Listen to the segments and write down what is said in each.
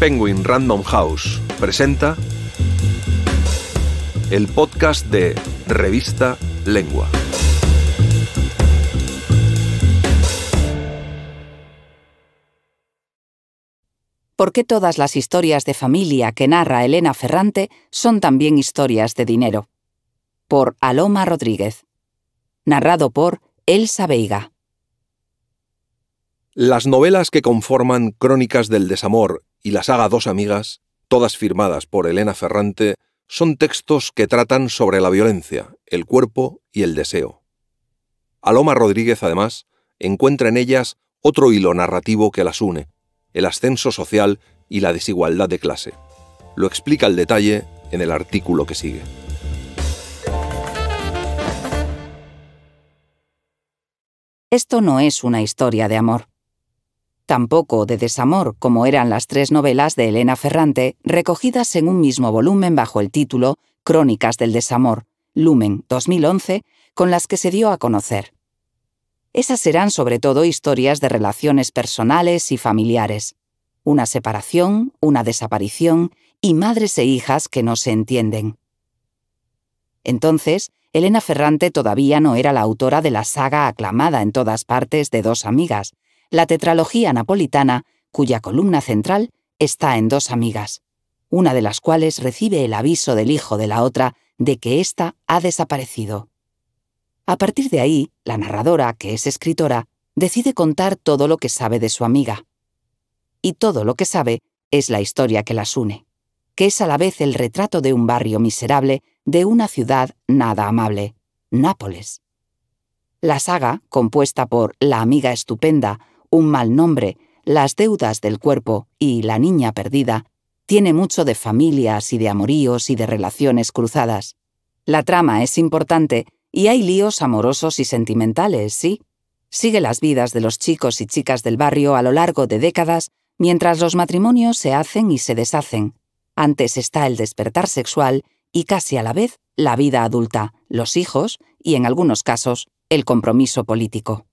Penguin Random House presenta el podcast de Revista Lengua. ¿Por qué todas las historias de familia que narra Elena Ferrante son también historias de dinero? Por Aloma Rodríguez. Narrado por Elsa Veiga. Las novelas que conforman Crónicas del Desamor y la saga Dos Amigas, todas firmadas por Elena Ferrante, son textos que tratan sobre la violencia, el cuerpo y el deseo. Aloma Rodríguez, además, encuentra en ellas otro hilo narrativo que las une, el ascenso social y la desigualdad de clase. Lo explica al detalle en el artículo que sigue. Esto no es una historia de amor tampoco de desamor como eran las tres novelas de Elena Ferrante, recogidas en un mismo volumen bajo el título Crónicas del Desamor, Lumen 2011, con las que se dio a conocer. Esas serán sobre todo historias de relaciones personales y familiares, una separación, una desaparición y madres e hijas que no se entienden. Entonces, Elena Ferrante todavía no era la autora de la saga aclamada en todas partes de dos amigas, la tetralogía napolitana, cuya columna central está en dos amigas, una de las cuales recibe el aviso del hijo de la otra de que ésta ha desaparecido. A partir de ahí, la narradora, que es escritora, decide contar todo lo que sabe de su amiga. Y todo lo que sabe es la historia que las une, que es a la vez el retrato de un barrio miserable de una ciudad nada amable, Nápoles. La saga, compuesta por La amiga estupenda, un mal nombre, las deudas del cuerpo y la niña perdida, tiene mucho de familias y de amoríos y de relaciones cruzadas. La trama es importante y hay líos amorosos y sentimentales, sí. Sigue las vidas de los chicos y chicas del barrio a lo largo de décadas mientras los matrimonios se hacen y se deshacen. Antes está el despertar sexual y casi a la vez la vida adulta, los hijos y, en algunos casos, el compromiso político.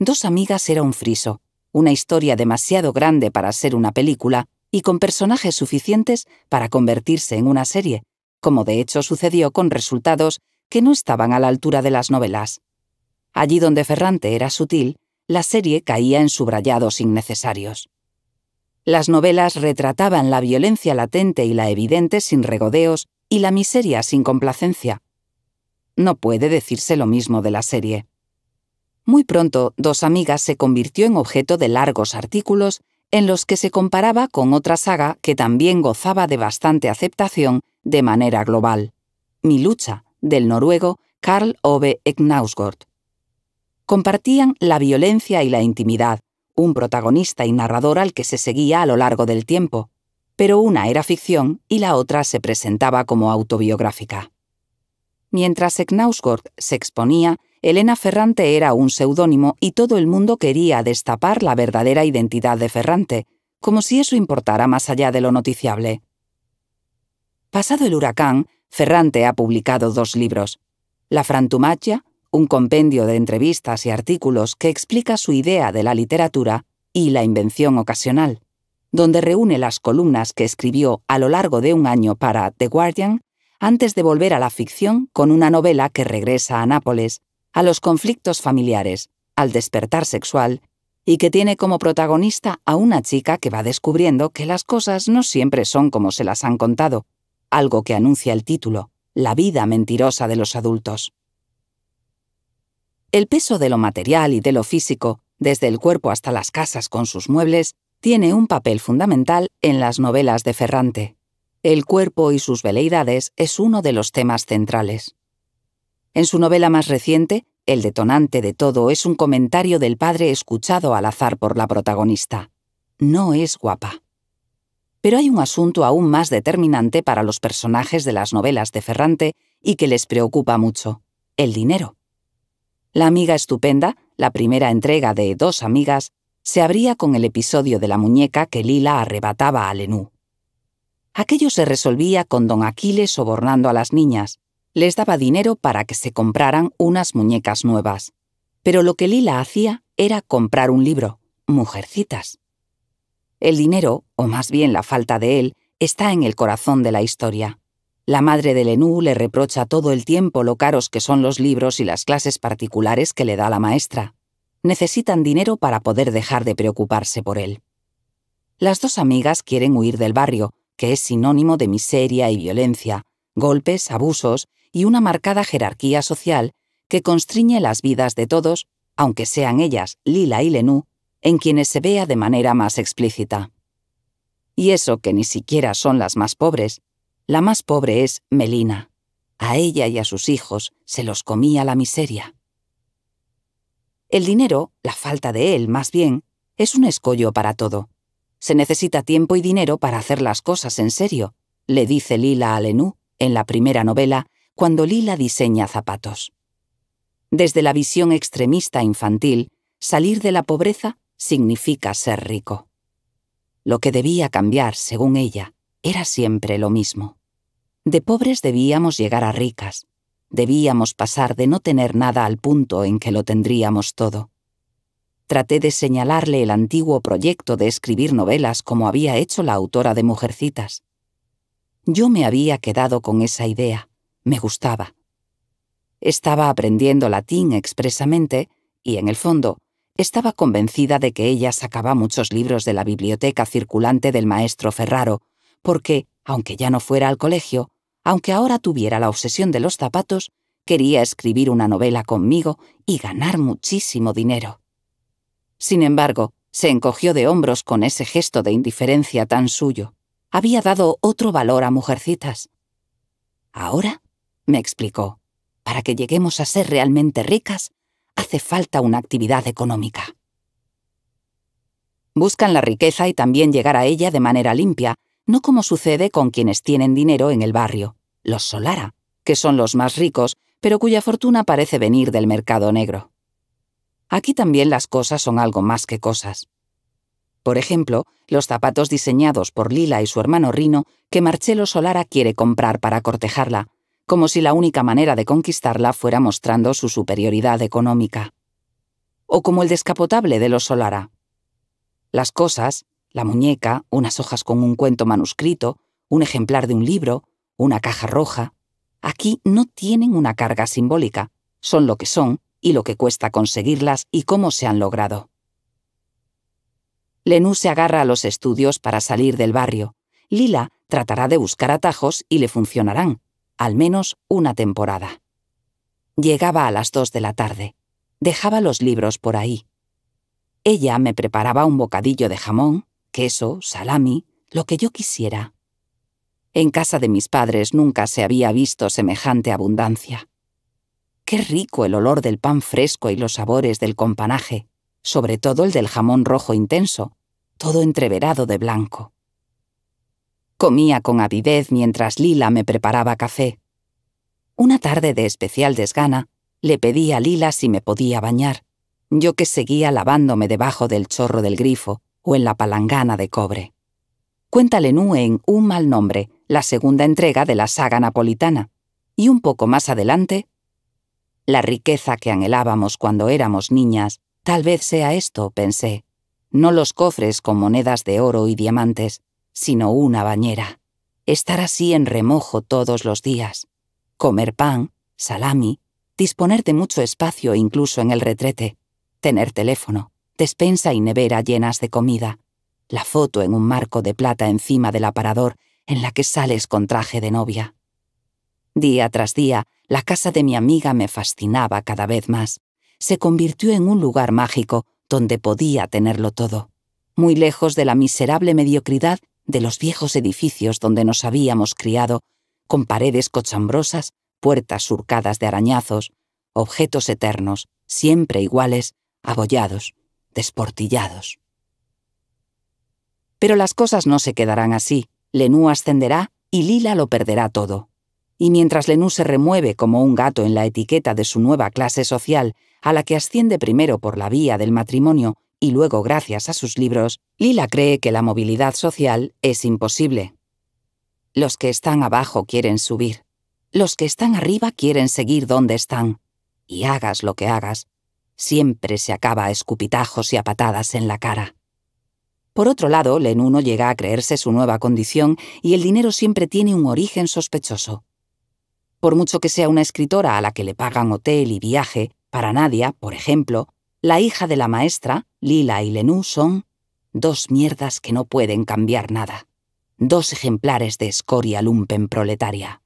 Dos Amigas era un friso, una historia demasiado grande para ser una película y con personajes suficientes para convertirse en una serie, como de hecho sucedió con resultados que no estaban a la altura de las novelas. Allí donde Ferrante era sutil, la serie caía en subrayados innecesarios. Las novelas retrataban la violencia latente y la evidente sin regodeos y la miseria sin complacencia. No puede decirse lo mismo de la serie. Muy pronto, Dos Amigas se convirtió en objeto de largos artículos en los que se comparaba con otra saga que también gozaba de bastante aceptación de manera global, Mi lucha, del noruego Karl Ove Egnausgård. Compartían la violencia y la intimidad, un protagonista y narrador al que se seguía a lo largo del tiempo, pero una era ficción y la otra se presentaba como autobiográfica. Mientras Egnausgård se exponía, Elena Ferrante era un seudónimo y todo el mundo quería destapar la verdadera identidad de Ferrante, como si eso importara más allá de lo noticiable. Pasado el huracán, Ferrante ha publicado dos libros. La Frantumaggia, un compendio de entrevistas y artículos que explica su idea de la literatura, y La Invención Ocasional, donde reúne las columnas que escribió a lo largo de un año para The Guardian antes de volver a la ficción con una novela que regresa a Nápoles, a los conflictos familiares, al despertar sexual, y que tiene como protagonista a una chica que va descubriendo que las cosas no siempre son como se las han contado, algo que anuncia el título, La vida mentirosa de los adultos. El peso de lo material y de lo físico, desde el cuerpo hasta las casas con sus muebles, tiene un papel fundamental en las novelas de Ferrante. El cuerpo y sus veleidades es uno de los temas centrales. En su novela más reciente, el detonante de todo es un comentario del padre escuchado al azar por la protagonista. No es guapa. Pero hay un asunto aún más determinante para los personajes de las novelas de Ferrante y que les preocupa mucho, el dinero. La amiga estupenda, la primera entrega de Dos amigas, se abría con el episodio de la muñeca que Lila arrebataba a Lenú. Aquello se resolvía con don Aquiles sobornando a las niñas, les daba dinero para que se compraran unas muñecas nuevas. Pero lo que Lila hacía era comprar un libro, Mujercitas. El dinero, o más bien la falta de él, está en el corazón de la historia. La madre de Lenú le reprocha todo el tiempo lo caros que son los libros y las clases particulares que le da la maestra. Necesitan dinero para poder dejar de preocuparse por él. Las dos amigas quieren huir del barrio, que es sinónimo de miseria y violencia, golpes, abusos y una marcada jerarquía social que constriñe las vidas de todos, aunque sean ellas Lila y Lenú, en quienes se vea de manera más explícita. Y eso que ni siquiera son las más pobres, la más pobre es Melina. A ella y a sus hijos se los comía la miseria. El dinero, la falta de él más bien, es un escollo para todo. Se necesita tiempo y dinero para hacer las cosas en serio, le dice Lila a Lenú en la primera novela cuando Lila diseña zapatos. Desde la visión extremista infantil, salir de la pobreza significa ser rico. Lo que debía cambiar, según ella, era siempre lo mismo. De pobres debíamos llegar a ricas, debíamos pasar de no tener nada al punto en que lo tendríamos todo. Traté de señalarle el antiguo proyecto de escribir novelas como había hecho la autora de Mujercitas. Yo me había quedado con esa idea, me gustaba. Estaba aprendiendo latín expresamente y, en el fondo, estaba convencida de que ella sacaba muchos libros de la biblioteca circulante del maestro Ferraro, porque, aunque ya no fuera al colegio, aunque ahora tuviera la obsesión de los zapatos, quería escribir una novela conmigo y ganar muchísimo dinero. Sin embargo, se encogió de hombros con ese gesto de indiferencia tan suyo. Había dado otro valor a mujercitas. Ahora me explicó. Para que lleguemos a ser realmente ricas, hace falta una actividad económica. Buscan la riqueza y también llegar a ella de manera limpia, no como sucede con quienes tienen dinero en el barrio, los Solara, que son los más ricos, pero cuya fortuna parece venir del mercado negro. Aquí también las cosas son algo más que cosas. Por ejemplo, los zapatos diseñados por Lila y su hermano Rino que Marcelo Solara quiere comprar para cortejarla, como si la única manera de conquistarla fuera mostrando su superioridad económica. O como el descapotable de los Solara. Las cosas, la muñeca, unas hojas con un cuento manuscrito, un ejemplar de un libro, una caja roja, aquí no tienen una carga simbólica, son lo que son y lo que cuesta conseguirlas y cómo se han logrado. Lenú se agarra a los estudios para salir del barrio. Lila tratará de buscar atajos y le funcionarán, al menos una temporada. Llegaba a las dos de la tarde. Dejaba los libros por ahí. Ella me preparaba un bocadillo de jamón, queso, salami, lo que yo quisiera. En casa de mis padres nunca se había visto semejante abundancia. Qué rico el olor del pan fresco y los sabores del companaje, sobre todo el del jamón rojo intenso, todo entreverado de blanco. Comía con avidez mientras Lila me preparaba café. Una tarde de especial desgana, le pedí a Lila si me podía bañar, yo que seguía lavándome debajo del chorro del grifo o en la palangana de cobre. Cuéntale Nú en Un mal nombre, la segunda entrega de la saga napolitana, y un poco más adelante, la riqueza que anhelábamos cuando éramos niñas, tal vez sea esto, pensé, no los cofres con monedas de oro y diamantes, sino una bañera. Estar así en remojo todos los días. Comer pan, salami, disponer de mucho espacio incluso en el retrete. Tener teléfono, despensa y nevera llenas de comida. La foto en un marco de plata encima del aparador en la que sales con traje de novia. Día tras día, la casa de mi amiga me fascinaba cada vez más. Se convirtió en un lugar mágico donde podía tenerlo todo, muy lejos de la miserable mediocridad de los viejos edificios donde nos habíamos criado, con paredes cochambrosas, puertas surcadas de arañazos, objetos eternos, siempre iguales, abollados, desportillados. Pero las cosas no se quedarán así. Lenú ascenderá y Lila lo perderá todo. Y mientras Lenú se remueve como un gato en la etiqueta de su nueva clase social, a la que asciende primero por la vía del matrimonio, y luego gracias a sus libros, Lila cree que la movilidad social es imposible. Los que están abajo quieren subir. Los que están arriba quieren seguir donde están. Y hagas lo que hagas, siempre se acaba a escupitajos y a patadas en la cara. Por otro lado, Lenuno llega a creerse su nueva condición y el dinero siempre tiene un origen sospechoso. Por mucho que sea una escritora a la que le pagan hotel y viaje, para Nadia, por ejemplo, la hija de la maestra, Lila y Lenú, son dos mierdas que no pueden cambiar nada, dos ejemplares de escoria lumpen proletaria.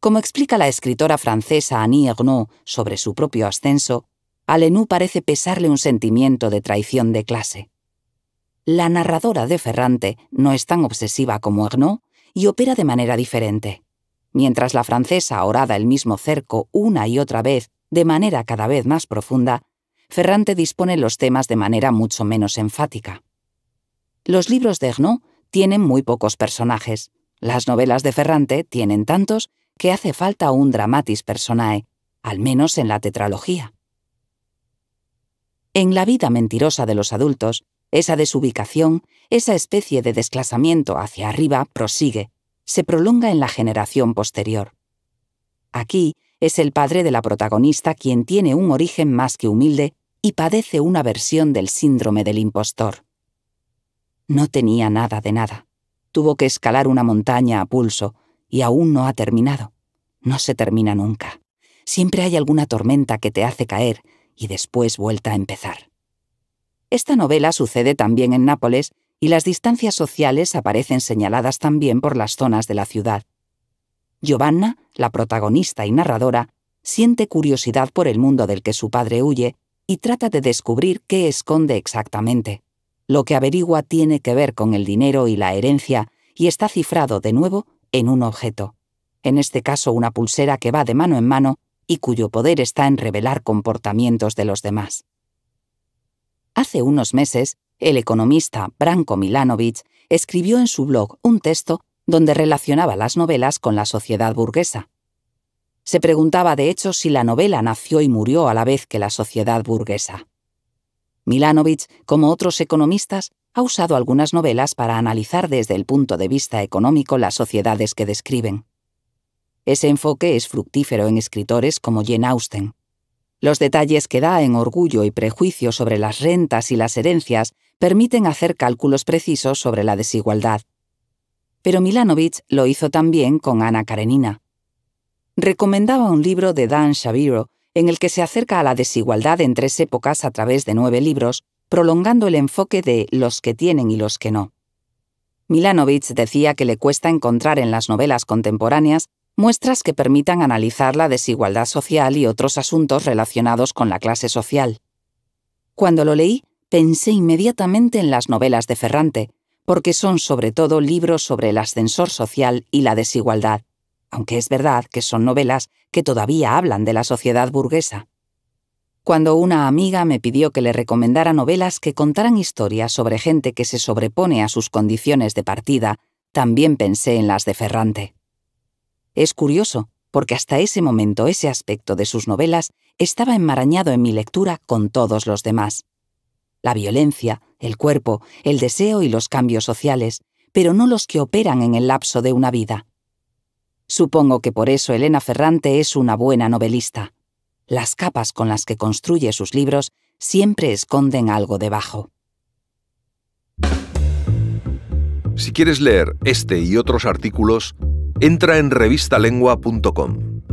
Como explica la escritora francesa Annie Ernaux sobre su propio ascenso, a Lenú parece pesarle un sentimiento de traición de clase. La narradora de Ferrante no es tan obsesiva como Ernaux y opera de manera diferente. Mientras la francesa orada el mismo cerco una y otra vez de manera cada vez más profunda, Ferrante dispone los temas de manera mucho menos enfática. Los libros de Herno tienen muy pocos personajes. Las novelas de Ferrante tienen tantos que hace falta un dramatis personae, al menos en la tetralogía. En la vida mentirosa de los adultos, esa desubicación, esa especie de desclasamiento hacia arriba prosigue, se prolonga en la generación posterior. Aquí es el padre de la protagonista quien tiene un origen más que humilde y padece una versión del síndrome del impostor. No tenía nada de nada. Tuvo que escalar una montaña a pulso y aún no ha terminado. No se termina nunca. Siempre hay alguna tormenta que te hace caer y después vuelta a empezar. Esta novela sucede también en Nápoles y las distancias sociales aparecen señaladas también por las zonas de la ciudad, Giovanna, la protagonista y narradora, siente curiosidad por el mundo del que su padre huye y trata de descubrir qué esconde exactamente. Lo que averigua tiene que ver con el dinero y la herencia y está cifrado de nuevo en un objeto, en este caso una pulsera que va de mano en mano y cuyo poder está en revelar comportamientos de los demás. Hace unos meses, el economista Branko Milanovic escribió en su blog un texto donde relacionaba las novelas con la sociedad burguesa. Se preguntaba, de hecho, si la novela nació y murió a la vez que la sociedad burguesa. Milanovich, como otros economistas, ha usado algunas novelas para analizar desde el punto de vista económico las sociedades que describen. Ese enfoque es fructífero en escritores como Jane Austen. Los detalles que da en Orgullo y Prejuicio sobre las rentas y las herencias permiten hacer cálculos precisos sobre la desigualdad pero Milanovic lo hizo también con Ana Karenina. Recomendaba un libro de Dan Shaviro en el que se acerca a la desigualdad en tres épocas a través de nueve libros, prolongando el enfoque de los que tienen y los que no. Milanovic decía que le cuesta encontrar en las novelas contemporáneas muestras que permitan analizar la desigualdad social y otros asuntos relacionados con la clase social. Cuando lo leí, pensé inmediatamente en las novelas de Ferrante, porque son sobre todo libros sobre el ascensor social y la desigualdad, aunque es verdad que son novelas que todavía hablan de la sociedad burguesa. Cuando una amiga me pidió que le recomendara novelas que contaran historias sobre gente que se sobrepone a sus condiciones de partida, también pensé en las de Ferrante. Es curioso, porque hasta ese momento ese aspecto de sus novelas estaba enmarañado en mi lectura con todos los demás. La violencia, el cuerpo, el deseo y los cambios sociales, pero no los que operan en el lapso de una vida. Supongo que por eso Elena Ferrante es una buena novelista. Las capas con las que construye sus libros siempre esconden algo debajo. Si quieres leer este y otros artículos, entra en revistalengua.com.